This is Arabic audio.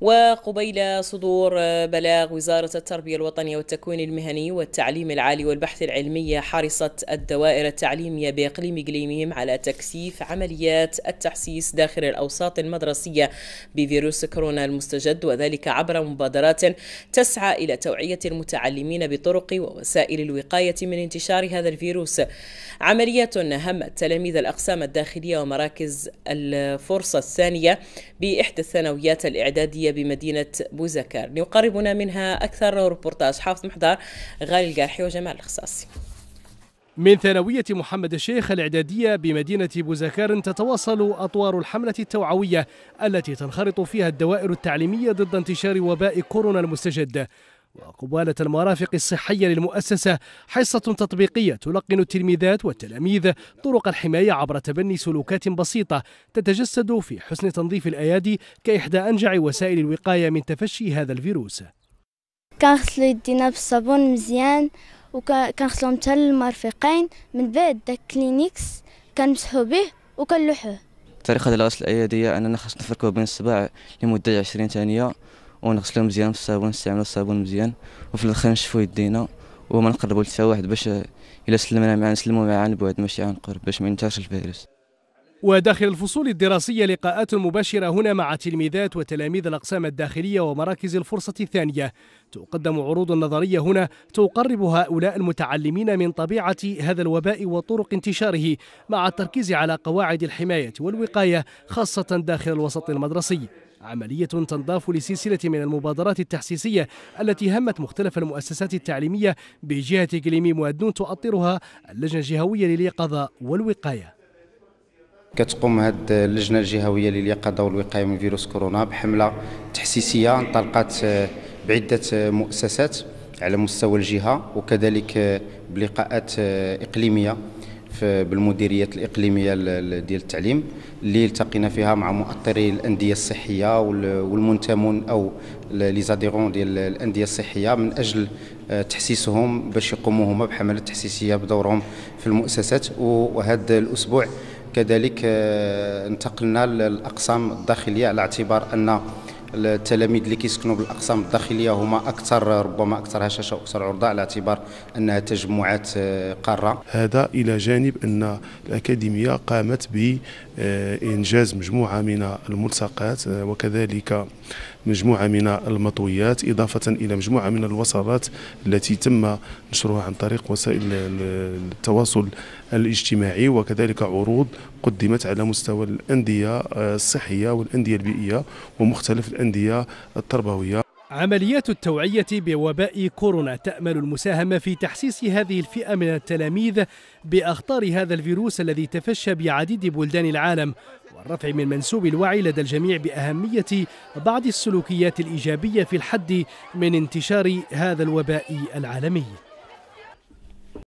وقبيل صدور آه، بلاغ وزارة التربية الوطنية والتكوين المهني والتعليم العالي والبحث العلمي حرصت الدوائر التعليمية بإقليم إقليمهم على تكثيف عمليات التحسيس داخل الأوساط المدرسية بفيروس كورونا المستجد وذلك عبر مبادرات تسعى إلى توعية المتعلمين بطرق ووسائل الوقاية من انتشار هذا الفيروس عمليات همت تلاميذ الأقسام الداخلية ومراكز الفرصة الثانية بإحدى الثانويات الإعدادية الجنوبيه بمدينة بوزكر ليقربنا منها أكثر روبورتاج حافظ محضر غالي القرحي وجمال الخصاصي من ثانوية محمد الشيخ الإعدادية بمدينة بوزكار تتواصل أطوار الحملة التوعوية التي تنخرط فيها الدوائر التعليمية ضد انتشار وباء كورونا المستجد وقبالة المرافق الصحية للمؤسسة حصة تطبيقية تلقن التلميذات والتلاميذ طرق الحماية عبر تبني سلوكات بسيطة تتجسد في حسن تنظيف الأيادي كإحدى أنجع وسائل الوقاية من تفشي هذا الفيروس كنغسلو يدينا بالصابون مزيان وكنغسلهم حتى المرفقين من بعد داك كلينيكس كنمسحو به وكنلوحوه طريقة الغسل الأيادية أننا خاصنا نفركو بين الصباع لمدة 20 ثانية ونغسلو مزيان في الصابون نستعملو الصابون مزيان وفي الاخر نشفو يدينا وما نقربو لتا واحد باش الا سلمنا معاه نسلمو معاه عن بعد ماشي عن قرب باش ما ينتشرش الفيروس وداخل الفصول الدراسية لقاءات مباشرة هنا مع تلميذات وتلاميذ الأقسام الداخلية ومراكز الفرصة الثانية تقدم عروض نظرية هنا تقرب هؤلاء المتعلمين من طبيعة هذا الوباء وطرق انتشاره مع التركيز على قواعد الحماية والوقاية خاصة داخل الوسط المدرسي عملية تنضاف لسلسلة من المبادرات التحسيسية التي همت مختلف المؤسسات التعليمية بجهة إقليمي مؤدون تؤطرها اللجنة الجهوية لليقظة والوقاية كتقوم هذه اللجنه الجهويه لليقظه والوقايه من فيروس كورونا بحمله تحسيسيه انطلقت بعده مؤسسات على مستوى الجهه وكذلك بلقاءات اقليميه بالمديريات الإقليمية ديال التعليم اللي التقينا فيها مع مؤطري الأندية الصحية والمنتمون أو لي زاديرون ديال الأندية الصحية من أجل آه، تحسيسهم باش يقوموا هما بحملة تحسيسية بدورهم في المؤسسات وهذا الأسبوع كذلك آه، انتقلنا للأقسام الداخلية على اعتبار أن التلاميذ اللي كيسكنوا بالاقسام الداخليه هما اكثر ربما اكثر هشاشه واكثر عرضه على اعتبار انها تجمعات آه، قاره هذا الى جانب ان الاكاديميه قامت بانجاز مجموعه من الملصقات آه، وكذلك مجموعه من المطويات اضافه الى مجموعه من الوصلات التي تم نشرها عن طريق وسائل التواصل الاجتماعي وكذلك عروض قدمت على مستوى الأندية الصحية والأندية البيئية ومختلف الأندية التربوية عمليات التوعية بوباء كورونا تأمل المساهمة في تحسيس هذه الفئة من التلاميذ بأخطار هذا الفيروس الذي تفشى بعديد بلدان العالم والرفع من منسوب الوعي لدى الجميع بأهمية بعض السلوكيات الإيجابية في الحد من انتشار هذا الوباء العالمي